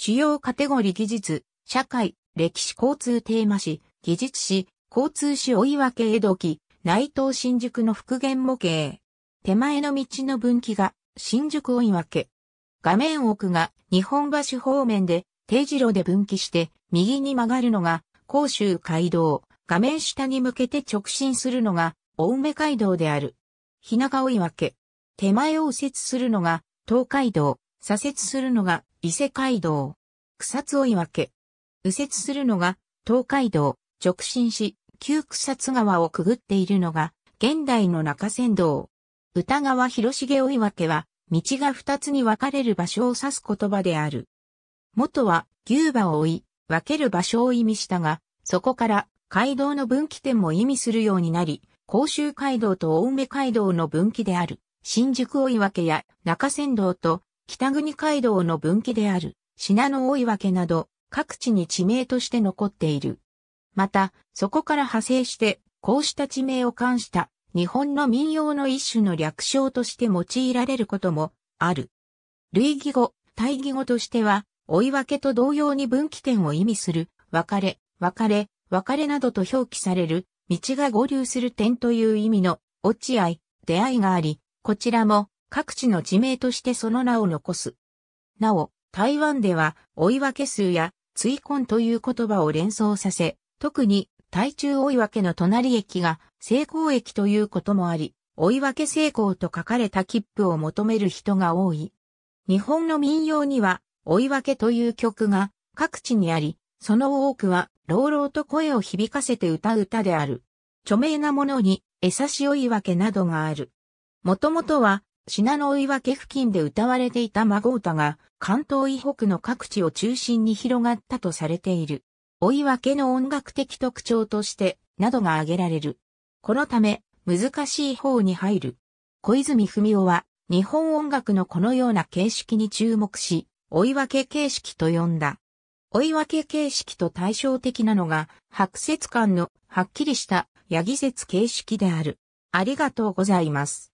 主要カテゴリ技術、社会、歴史交通テーマ誌、技術誌、交通誌追い分け江戸期、内藤新宿の復元模型。手前の道の分岐が新宿追い分け。画面奥が日本橋方面で定時路で分岐して右に曲がるのが甲州街道。画面下に向けて直進するのが青梅街道である。日中追い分け。手前を右折するのが東海道。左折するのが伊勢街道。草津追分け。右折するのが東海道、直進し、旧草津川をくぐっているのが、現代の中仙道。歌川広重追分は、道が二つに分かれる場所を指す言葉である。元は牛馬を追い、分ける場所を意味したが、そこから街道の分岐点も意味するようになり、甲州街道と青梅街道の分岐である、新宿追分や中仙道と北国街道の分岐である、品の追分など、各地に地名として残っている。また、そこから派生して、こうした地名を冠した日本の民謡の一種の略称として用いられることもある。類義語、対義語としては、追分と同様に分岐点を意味する、別れ、別れ、別れなどと表記される、道が合流する点という意味の、落合、出会いがあり、こちらも各地の地名としてその名を残す。なお、台湾では、追分数や、追根という言葉を連想させ、特に、台中追分の隣駅が、成功駅ということもあり、追分成功と書かれた切符を求める人が多い。日本の民謡には、追分という曲が各地にあり、その多くは、朗々と声を響かせて歌う歌である。著名なものに、餌し追分などがある。もともとは、信濃岩家付近で歌われていた孫歌が、関東以北の各地を中心に広がったとされている。追い分けの音楽的特徴として、などが挙げられる。このため、難しい方に入る。小泉文夫は、日本音楽のこのような形式に注目し、追い分け形式と呼んだ。追い分け形式と対照的なのが、白節感のはっきりした八木節形式である。ありがとうございます。